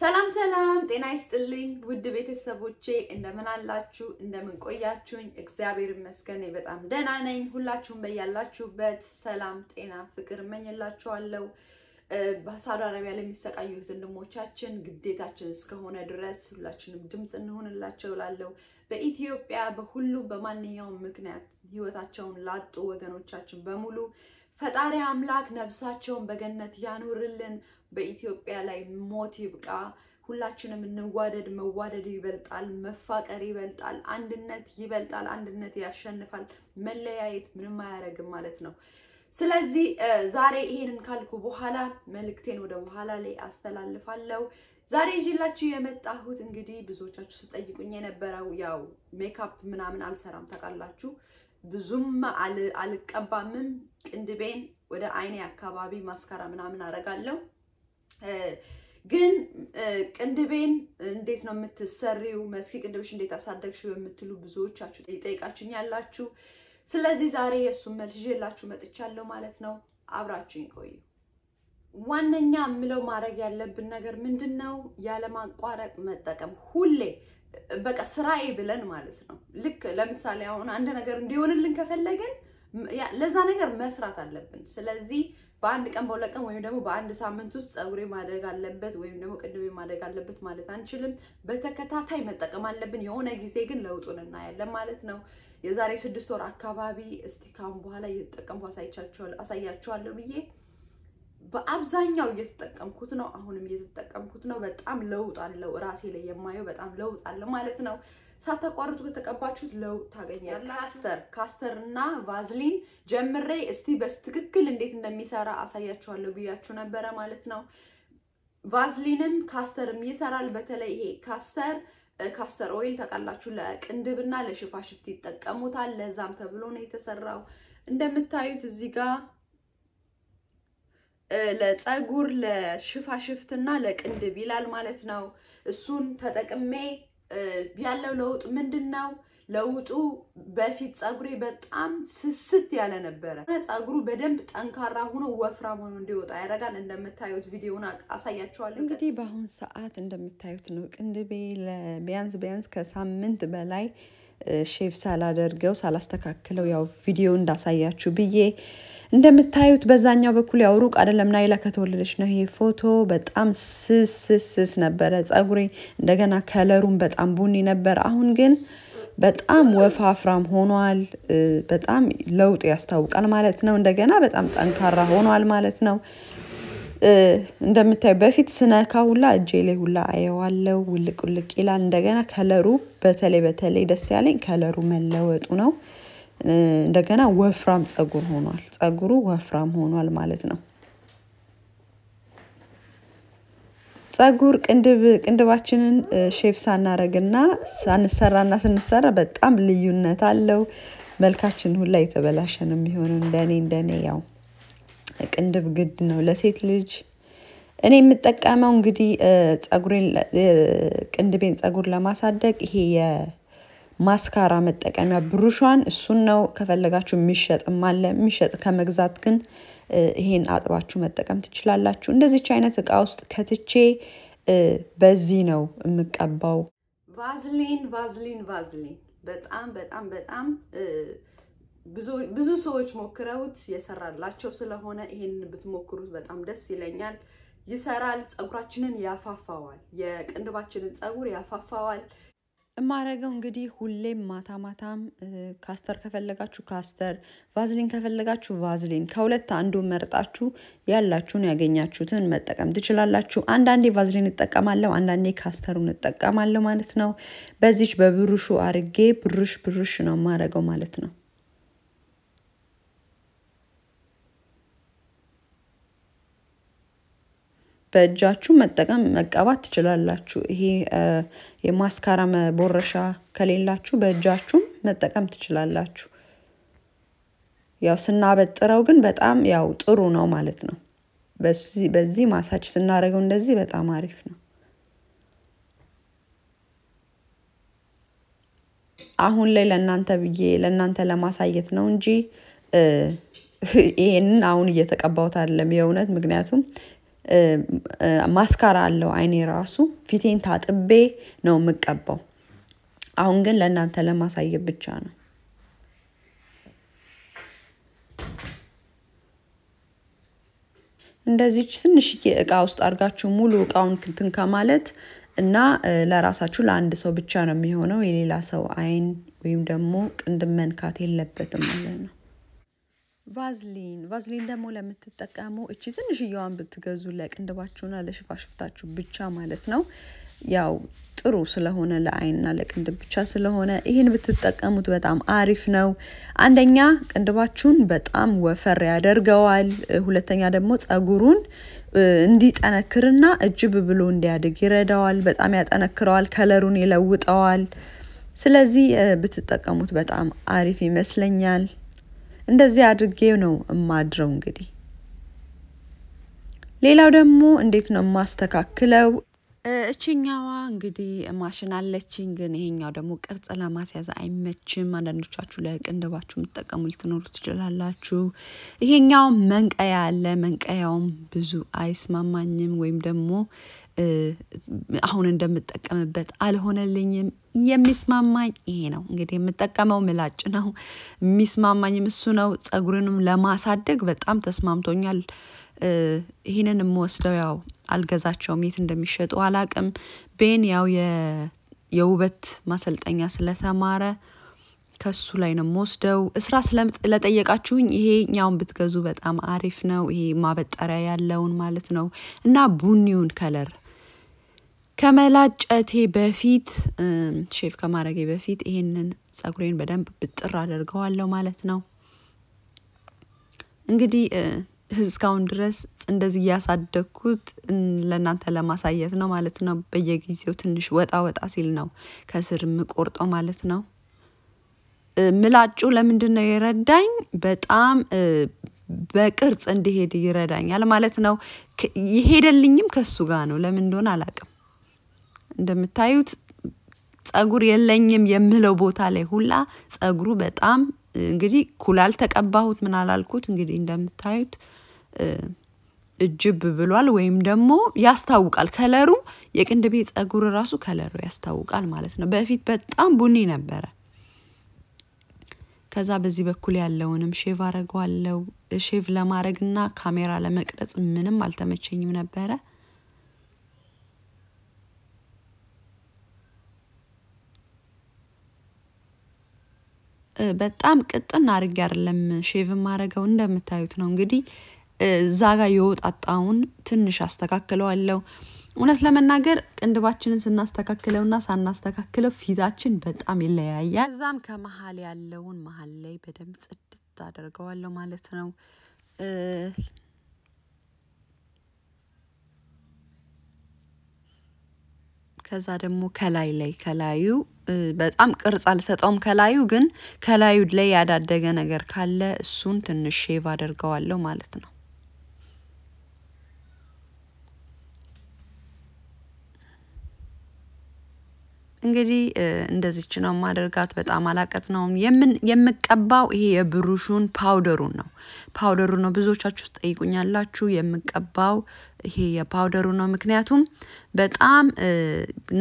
ሰላም ሰላም፣ ጤና ይስጥልኝ ውድ ቤተሰቦቼ እንደምን አላችሁ? እንደምን ቆያችሁኝ? እግዚአብሔር ይመስገን በጣም ደህና ነኝ። ሁላችሁም በያላችሁበት ሰላም፣ ጤና፣ ፍቅር እመኝላችኋለሁ። በሳውዲ አረቢያ ለሚሰቃዩት ወንድሞቻችን ግዴታችን እስከሆነ ድረስ ሁላችንም ድምፅ እንሆንላቸው ላለው በኢትዮጵያ በሁሉም በማንኛውም ምክንያት ህይወታቸውን ላጡ ወገኖቻችን በሙሉ ፈጣሪ አምላክ ነብሳቸውን በገነት ያኑርልን። በኢትዮጵያ ላይ ሞት ይብቃ። ሁላችንም እንዋደድ። መዋደድ ይበልጣል፣ መፋቀር ይበልጣል፣ አንድነት ይበልጣል። አንድነት ያሸንፋል። መለያየት ምንም አያደርግም ማለት ነው። ስለዚህ ዛሬ ይሄንን ካልኩ በኋላ መልእክቴን ወደ በኋላ ላይ አስተላልፋለሁ። ዛሬ ይዤላችሁ የመጣሁት እንግዲህ ብዙዎቻችሁ ስጠይቁኝ የነበረው ያው ሜካፕ ምናምን አልሰራም ታውቃላችሁ። ብዙም አልቀባምም። ቅንድቤን ወደ አይኔ አካባቢ ማስካራ ምናምን አደርጋለሁ። ግን ቅንድቤን እንዴት ነው የምትሰሪው? መስኪ ቅንድብሽ እንዴት አሳደግሽው የምትሉ ብዙዎቻችሁ ጠይቃችሁኝ ያላችሁ። ስለዚህ ዛሬ የእሱን መልስ ይዤላችሁ መጥቻለሁ ማለት ነው። አብራችሁኝ ቆዩ። ዋነኛ የምለው ማድረግ ያለብን ነገር ምንድን ነው? ያለማቋረጥ መጠቀም ሁሌ በቃ ስራዬ ብለን ማለት ነው። ልክ ለምሳሌ አሁን አንድ ነገር እንዲሆንልን ከፈለግን ለዛ ነገር መስራት አለብን። ስለዚህ በአንድ ቀን በሁለት ቀን ወይም ደግሞ በአንድ ሳምንት ውስጥ ፀጉሬ ማደግ አለበት ወይም ደግሞ ቅድሜ ማደግ አለበት ማለት አንችልም። በተከታታይ መጠቀም አለብን። የሆነ ጊዜ ግን ለውጡን እናያለን ማለት ነው። የዛሬ ስድስት ወር አካባቢ እስቲ ካሁን በኋላ እየተጠቀምኩ አሳያቸዋለሁ ብዬ በአብዛኛው እየተጠቀምኩት ነው። አሁንም እየተጠቀምኩት ነው። በጣም ለውጥ አለው። ራሴ ላይ የማየው በጣም ለውጥ አለው ማለት ነው። ሳታቋርጡ ከተቀባችሁት ለውጥ ታገኛል። ካስተር ካስተር እና ቫዝሊን ጀምሬ እስቲ በትክክል እንዴት እንደሚሰራ አሳያችኋለሁ ብያችሁ ነበረ ማለት ነው። ቫዝሊንም ካስተርም ይሰራል። በተለይ ይሄ ካስተር ካስተር ኦይል ታውቃላችሁ፣ ለቅንድብና ለሽፋሽፍት ይጠቀሙታል። ለዛም ተብሎ ነው የተሰራው። እንደምታዩት እዚህ ጋር ለፀጉር ለሽፋሽፍትና ለቅንድብ ይላል ማለት ነው። እሱን ተጠቅሜ ያለው ለውጥ ምንድን ነው? ለውጡ በፊት ፀጉሬ በጣም ስስት ያለ ነበረ። ፀጉሩ በደንብ ጠንካራ ሆኖ ወፍራም ሆኖ እንዲወጣ ያደርጋል። እንደምታዩት ቪዲዮውን አሳያችኋለሁ። እንግዲህ በአሁን ሰዓት እንደምታዩት ነው ቅንድቤ ቢያንስ ቢያንስ ከሳምንት በላይ ሼፍ ሳላደርገው ሳላስተካክለው ያው ቪዲዮ እንዳሳያችሁ ብዬ እንደምታዩት በዛኛው በኩል ያው ሩቅ አደለም ናይላ ከተወለደች ነው ይሄ ፎቶ። በጣም ስስስስ ነበረ ጸጉሬ። እንደገና ከለሩም በጣም ቡኒ ነበር። አሁን ግን በጣም ወፋፍራም ሆኗል። በጣም ለውጥ ያስታውቃል ማለት ነው። እንደገና በጣም ጠንካራ ሆኗል ማለት ነው። እንደምታዩ በፊት ስነካ ሁላ እጄ ላይ ሁላ አየዋለው ውልቅ ውልቅ ይላል። እንደገና ከለሩ በተለይ በተለይ ደስ ያለኝ ከለሩ መለወጡ ነው። እንደገና ወፍራም ጸጉር ሆኗል። ጸጉሩ ወፍራም ሆኗል ማለት ነው። ጸጉር ቅንድብ ቅንድባችንን ሼፍ ሳናረግና ሳንሰራና ስንሰራ በጣም ልዩነት አለው። መልካችን ሁላ የተበላሸ ነው የሚሆነው። እንደኔ እንደኔ ያው ቅንድብ ግድ ነው ለሴት ልጅ። እኔ የምጠቀመው እንግዲህ ጸጉሬን ቅንድቤን ጸጉር ለማሳደግ ይሄ ማስካራ መጠቀሚያ ብሩሿን እሱን ነው። ከፈለጋችሁ የሚሸጥም አለ። የሚሸጥ ከመግዛት ግን ይሄን አጥባችሁ መጠቀም ትችላላችሁ። እንደዚች አይነት እቃ ውስጥ ከትቼ በዚህ ነው የምቀባው። ቫዝሊን ቫዝሊን ቫዝሊን በጣም በጣም በጣም ብዙ ሰዎች ሞክረውት የሰራላቸው ስለሆነ ይሄንን ብትሞክሩት በጣም ደስ ይለኛል። ይሰራል፣ ፀጉራችንን ያፋፋዋል፣ የቅንድባችንን ፀጉር ያፋፋዋል። የማረገው እንግዲህ ሁሌም ማታ ማታም ካስተር ከፈለጋችሁ ካስተር፣ ቫዝሊን ከፈለጋችሁ ቫዝሊን፣ ከሁለት አንዱ መርጣችሁ ያላችሁን ያገኛችሁትን መጠቀም ትችላላችሁ። አንዳንዴ ቫዝሊን እጠቀማለሁ፣ አንዳንዴ ካስተሩን እጠቀማለሁ ማለት ነው። በዚች በብሩሹ አርጌ ብሩሽ ብሩሽ ነው የማረገው ማለት ነው። በእጃችሁ መጠቀም መቀባት ትችላላችሁ። ይሄ የማስካራ መቦረሻ ከሌላችሁ በእጃችሁም መጠቀም ትችላላችሁ። ያው ስናበጥረው ግን በጣም ያው ጥሩ ነው ማለት ነው። በዚህ ማሳች ስናደርገው እንደዚህ በጣም አሪፍ ነው። አሁን ላይ ለእናንተ ብዬ ለእናንተ ለማሳየት ነው እንጂ ይህንን አሁን እየተቀባሁት አይደለም የእውነት ምክንያቱም ማስካራ አለው አይኔ ራሱ ፊቴን ታጥቤ ነው የምቀባው። አሁን ግን ለእናንተ ለማሳየት ብቻ ነው። እንደዚች ትንሽዬ እቃ ውስጥ አድርጋችሁ ሙሉ እቃውን ክንትን ከማለት እና ለራሳችሁ ለአንድ ሰው ብቻ ነው የሚሆነው። የሌላ ሰው አይን ወይም ደግሞ ቅንድብ መንካት የለበትም ማለት ነው። ቫዝሊን ቫዝሊን ደግሞ ለምትጠቀሙ እቺ ትንሽየዋን ብትገዙ ለቅንድባችሁና ለሽፋሽፍታችሁ ብቻ ማለት ነው። ያው ጥሩ ስለሆነ ለአይንና ለቅንድብ ብቻ ስለሆነ ይህን ብትጠቀሙት በጣም አሪፍ ነው። አንደኛ ቅንድባችሁን በጣም ወፈር ያደርገዋል። ሁለተኛ ደግሞ ጸጉሩን እንዲጠነክርና እጅብ ብሎ እንዲያድግ ይረዳዋል። በጣም ያጠነክረዋል፣ ከለሩን ይለውጠዋል። ስለዚህ ብትጠቀሙት በጣም አሪፍ ይመስለኛል። እንደዚህ አድርጌ ነው እማድረው እንግዲህ ሌላው ደግሞ እንዴት ነው የማስተካክለው እችኛዋ እንግዲህ ማሽን አለችኝ፣ ግን ይሄኛው ደግሞ ቅርጽ ለማስያዝ አይመችም። አንዳንዶቻችሁ ለቅንድባችሁ የምትጠቀሙ ልትኖሩ ትችላላችሁ። ይሄኛው መንቀያ አለ። መንቀያውም ብዙ አይስማማኝም ወይም ደግሞ አሁን እንደምጠቀምበት አልሆነልኝም። የሚስማማኝ ይሄ ነው። እንግዲህ የምጠቀመው ምላጭ ነው። የሚስማማኝም እሱ ነው። ጸጉርንም ለማሳደግ በጣም ተስማምቶኛል። ይህንን የምወስደው ያው አልገዛቸውም፣ የት እንደሚሸጡ አላቅም። ቤን ያው የውበት ማሰልጠኛ ስለተማረ ከሱ ላይ ነው የምወስደው። እስራ ስለጠየቃችሁኝ ይሄኛውን ብትገዙ በጣም አሪፍ ነው። ይሄ ማበጠሪያ ያለውን ማለት ነው እና ቡኒውን ከለር ከመላጨቴ በፊት ሼፍ ከማድረጌ በፊት ይሄንን ጸጉሬን በደንብ ብጥር አደርገዋለሁ ማለት ነው። እንግዲህ እስካሁን ድረስ እንደዚህ እያሳደግኩት ለእናንተ ለማሳየት ነው ማለት ነው። በየጊዜው ትንሽ ወጣ ወጣ ሲል ነው ከስር የምቆርጠው ማለት ነው። ምላጩ ለምንድን ነው የረዳኝ? በጣም በቅርጽ እንዲሄድ ይረዳኛል ማለት ነው። የሄደልኝም ከሱ ጋር ነው። ለምን እንደሆነ አላውቅም። እንደምታዩት ጸጉር የለኝም የምለው ቦታ ላይ ሁላ ጸጉሩ በጣም እንግዲህ ኩላል ተቀባሁት ምን አላልኩት። እንግዲህ እንደምታዩት እጅብ ብሏል ወይም ደግሞ ያስታውቃል። ከለሩ የቅንድቤ ጸጉር ራሱ ከለሩ ያስታውቃል ማለት ነው። በፊት በጣም ቡኒ ነበረ። ከዛ በዚህ በኩል ያለውንም ሼቭ አረገዋለው። ሼቭ ለማድረግና ካሜራ ለመቅረጽ ምንም አልተመቸኝም ነበረ። በጣም ቅጥን አድርጌ አይደለም ሼቭ ማድረገው እንደምታዩት ነው። እንግዲህ እዛ ጋር የወጣጣውን ትንሽ አስተካክለዋለሁ። እውነት ለመናገር ቅንድባችንን ስናስተካክለውና ሳናስተካክለው ፊታችን በጣም ይለያያል። እዛም ከመሀል ያለውን መሀል ላይ በደንብ ጽድት አደርገዋለሁ ማለት ነው። ከዛ ደግሞ ከላይ ላይ ከላዩ በጣም ቅርጽ አልሰጠውም። ከላዩ ግን ከላዩ ላይ ያዳደገ ነገር ካለ እሱን ትንሽ ሼቭ አደርገዋለሁ ማለት ነው። እንግዲህ እንደዚች ነው ማደርጋት። በጣም አላቀት ነው የምቀባው። ይሄ የብሩሹን ፓውደሩን ነው ፓውደሩ ነው። ብዙዎቻችሁ ውስጥ ጠይቁኛላችሁ። የምቀባው ይሄ የፓውደሩ ነው። ምክንያቱም በጣም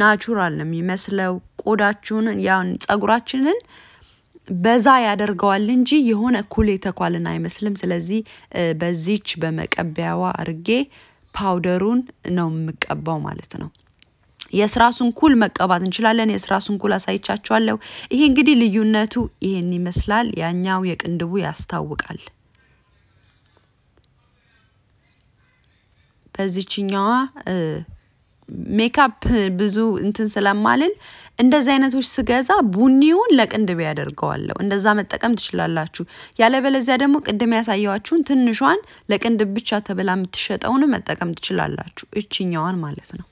ናቹራል ነው የሚመስለው። ቆዳችሁን ያን ጸጉራችንን በዛ ያደርገዋል እንጂ የሆነ ኩል የተኳልን አይመስልም። ስለዚህ በዚች በመቀቢያዋ አርጌ ፓውደሩን ነው የምቀባው ማለት ነው። የስራ ስንኩል መቀባት እንችላለን። የስራ ስንኩል አሳይቻችኋለሁ። ይሄ እንግዲህ ልዩነቱ ይሄን ይመስላል። ያኛው የቅንድቡ ያስታውቃል። በዚችኛዋ ሜካፕ ብዙ እንትን ስለማልል እንደዚህ አይነቶች ስገዛ ቡኒውን ለቅንድብ ያደርገዋለሁ። እንደዛ መጠቀም ትችላላችሁ። ያለበለዚያ ደግሞ ቅድም ያሳየዋችሁን ትንሿን ለቅንድብ ብቻ ተብላ የምትሸጠውን መጠቀም ትችላላችሁ። እችኛዋን ማለት ነው።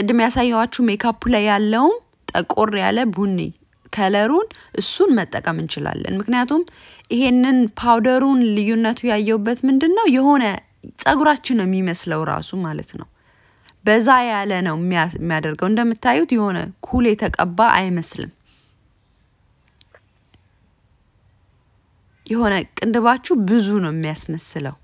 ቅድም ያሳየዋችሁ ሜካፑ ላይ ያለውም ጠቆር ያለ ቡኒ ከለሩን እሱን መጠቀም እንችላለን። ምክንያቱም ይሄንን ፓውደሩን ልዩነቱ ያየውበት ምንድን ነው የሆነ ጸጉራችን ነው የሚመስለው ራሱ ማለት ነው። በዛ ያለ ነው የሚያደርገው። እንደምታዩት የሆነ ኩል የተቀባ አይመስልም። የሆነ ቅንድባችሁ ብዙ ነው የሚያስመስለው።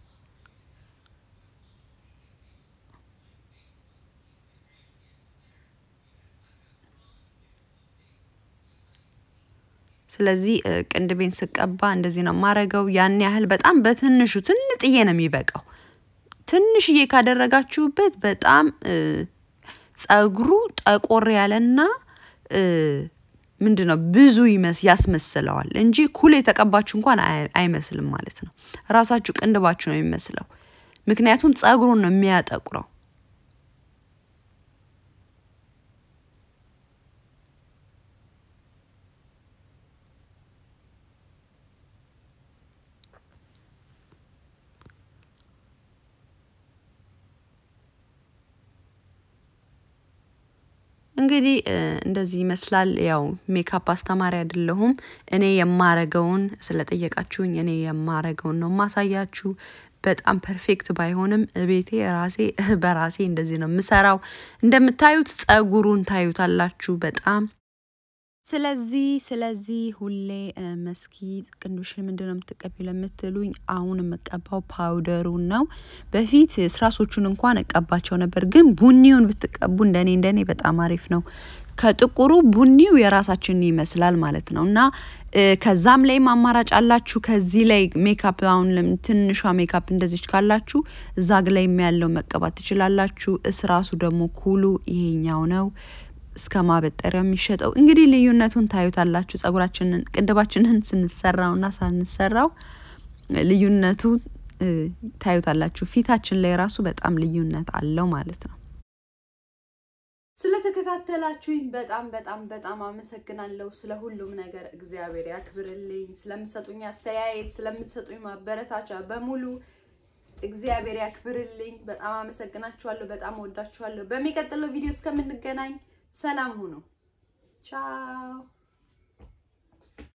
ስለዚህ ቅንድቤን ስቀባ እንደዚህ ነው የማረገው። ያን ያህል በጣም በትንሹ ትንጥዬ ነው የሚበቃው። ትንሽዬ ካደረጋችሁበት በጣም ጸጉሩ ጠቆር ያለና ምንድን ነው ብዙ ያስመስለዋል እንጂ ኩል የተቀባችሁ እንኳን አይመስልም ማለት ነው። ራሳችሁ ቅንድባችሁ ነው የሚመስለው። ምክንያቱም ጸጉሩን ነው የሚያጠቁረው። እንግዲህ እንደዚህ ይመስላል። ያው ሜካፕ አስተማሪ አይደለሁም። እኔ የማረገውን ስለጠየቃችሁኝ እኔ የማረገውን ነው ማሳያችሁ። በጣም ፐርፌክት ባይሆንም ቤቴ ራሴ በራሴ እንደዚህ ነው የምሰራው። እንደምታዩት ጸጉሩን ታዩታላችሁ። በጣም ስለዚህ ስለዚህ ሁሌ መስኪ ቅንዱሽ ምንድን ነው የምትቀቢው ለምትሉኝ፣ አሁን የምቀባው ፓውደሩን ነው። በፊት ስራሶቹን እንኳን እቀባቸው ነበር፣ ግን ቡኒውን ብትቀቡ እንደኔ እንደኔ በጣም አሪፍ ነው። ከጥቁሩ ቡኒው የራሳችንን ይመስላል ማለት ነው። እና ከዛም ላይም አማራጭ አላችሁ። ከዚህ ላይ ሜካፕ አሁን ትንሿ ሜካፕ እንደዚች ካላችሁ እዛግ ላይ ያለው መቀባት ትችላላችሁ። እስራሱ ደግሞ ኩሉ ይሄኛው ነው። እስከ ማበጠር የሚሸጠው እንግዲህ ልዩነቱን ታዩታላችሁ። ጸጉራችንን ቅንድባችንን ስንሰራውና ሳንሰራው ልዩነቱ ታዩታላችሁ። ፊታችን ላይ ራሱ በጣም ልዩነት አለው ማለት ነው። ስለተከታተላችሁኝ በጣም በጣም በጣም አመሰግናለሁ። ስለ ሁሉም ነገር እግዚአብሔር ያክብርልኝ። ስለምሰጡኝ አስተያየት፣ ስለምትሰጡኝ ማበረታቻ በሙሉ እግዚአብሔር ያክብርልኝ። በጣም አመሰግናችኋለሁ። በጣም ወዳችኋለሁ። በሚቀጥለው ቪዲዮ እስከምንገናኝ ሰላም ሁኑ። ቻው